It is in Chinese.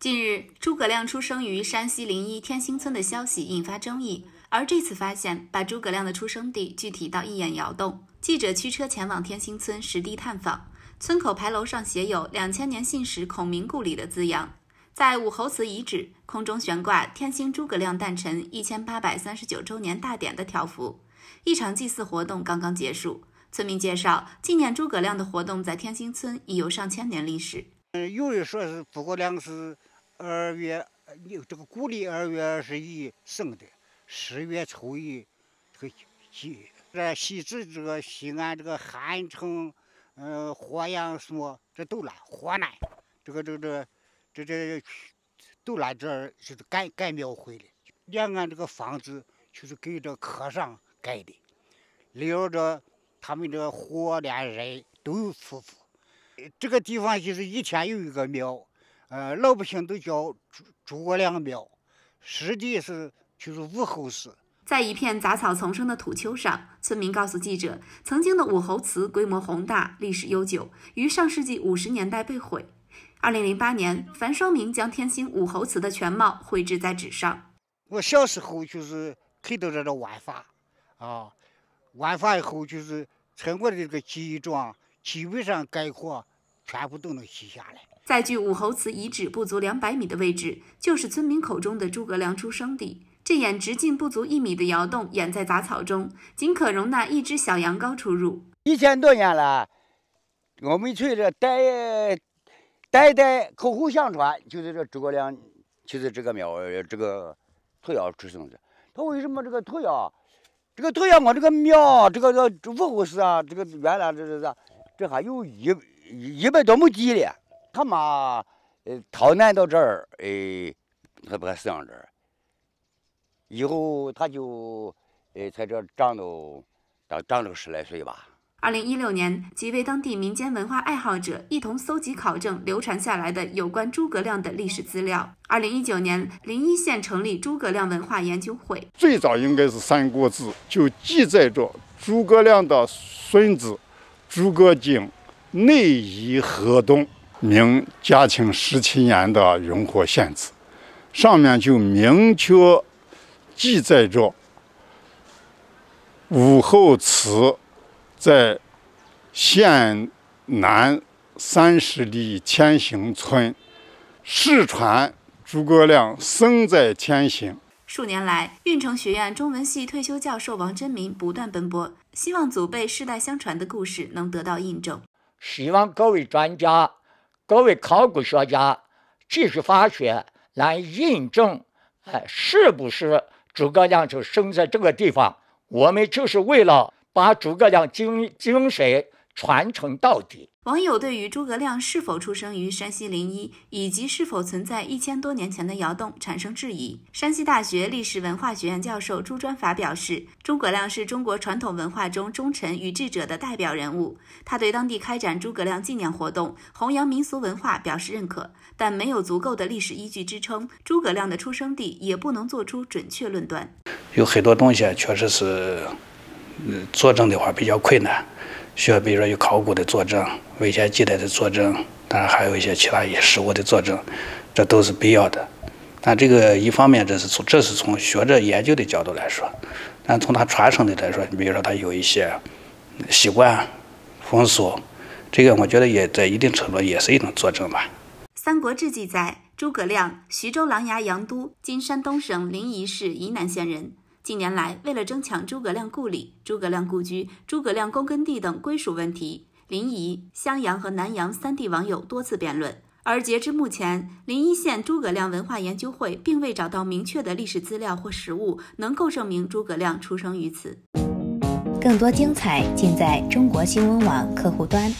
近日，诸葛亮出生于山西临沂天兴村的消息引发争议，而这次发现把诸葛亮的出生地具体到一眼窑洞。记者驱车前往天兴村实地探访，村口牌楼上写有“两千年信使孔明故里”的字样。在武侯祠遗址空中悬挂“天兴诸葛亮诞辰一千八百三十九周年大典”的条幅，一场祭祀活动刚刚结束。村民介绍，纪念诸葛亮的活动在天兴村已有上千年历史。嗯，有人说是诸葛亮是。二月，你这个古历二月二十一生的，十月初一，这个祭，在西至这个西安这个韩城，嗯，洛阳什么这都来河南，这个这个这个，这这都来这儿就是盖盖庙会的。延安这个房子就是给这客商盖的，留着这他们这火连人都有出福，这个地方就是一天有一个庙。呃，老百姓都叫“诸葛亮庙”，实际是就是武侯祠。在一片杂草丛生的土丘上，村民告诉记者，曾经的武侯祠规模宏大、历史悠久，于上世纪五十年代被毁。二零零八年，樊双明将天兴武侯祠的全貌绘制在纸上。我小时候就是看到这种玩法，啊，玩法以后就是我的这个记忆中，基本上概括全部都能记下来。在距武侯祠遗址不足两百米的位置，就是村民口中的诸葛亮出生地。这眼直径不足一米的窑洞掩在杂草中，仅可容纳一只小羊羔出入。一千多年了，我们村这代代代口口相传，就是这诸葛亮，就是这个庙，这个土窑出生的。他为什么这个土窑，这个土窑我这个庙，这个武侯祠啊，这个原来这这这这还有一一百多亩地哩。他妈，呃，逃难到这儿，哎，他不还死上这儿？以后他就，呃，在这长到，长长了十来岁吧。二零一六年，几位当地民间文化爱好者一同搜集考证流传下来的有关诸葛亮的历史资料。二零一九年，临沂县成立诸葛亮文化研究会。最早应该是《三国志》就记载着诸葛亮的孙子诸葛瑾内移河东。明嘉庆十七年的荣获县志，上面就明确记载着：武侯祠在县南三十里天行村。世传诸葛亮生在天行。数年来，运城学院中文系退休教授王真民不断奔波，希望祖辈世代相传的故事能得到印证。希望各位专家。各位考古学家继续发掘，来印证，哎，是不是诸葛亮就生在这个地方？我们就是为了把诸葛亮精精神传承到底。网友对于诸葛亮是否出生于山西临猗，以及是否存在一千多年前的窑洞产生质疑。山西大学历史文化学院教授朱专法表示，诸葛亮是中国传统文化中忠臣与智者的代表人物，他对当地开展诸葛亮纪念活动、弘扬民俗文化表示认可，但没有足够的历史依据支撑诸葛亮的出生地，也不能做出准确论断。有很多东西确实是，嗯，证的话比较困难。需要比如说有考古的作证、文献记载的作证，当然还有一些其他一些实物的作证，这都是必要的。但这个一方面这是从这是从学者研究的角度来说，但从他传承的来说，你比如说他有一些习惯、风俗，这个我觉得也在一定程度也是一种作证吧。《三国志》记载，诸葛亮，徐州琅琊阳都（今山东省临沂市沂南县）人。近年来，为了争抢诸葛亮故里、诸葛亮故居、诸葛亮躬耕地等归属问题，临沂、襄阳和南阳三地网友多次辩论。而截至目前，临沂县诸葛亮文化研究会并未找到明确的历史资料或实物能够证明诸葛亮出生于此。更多精彩尽在中国新闻网客户端。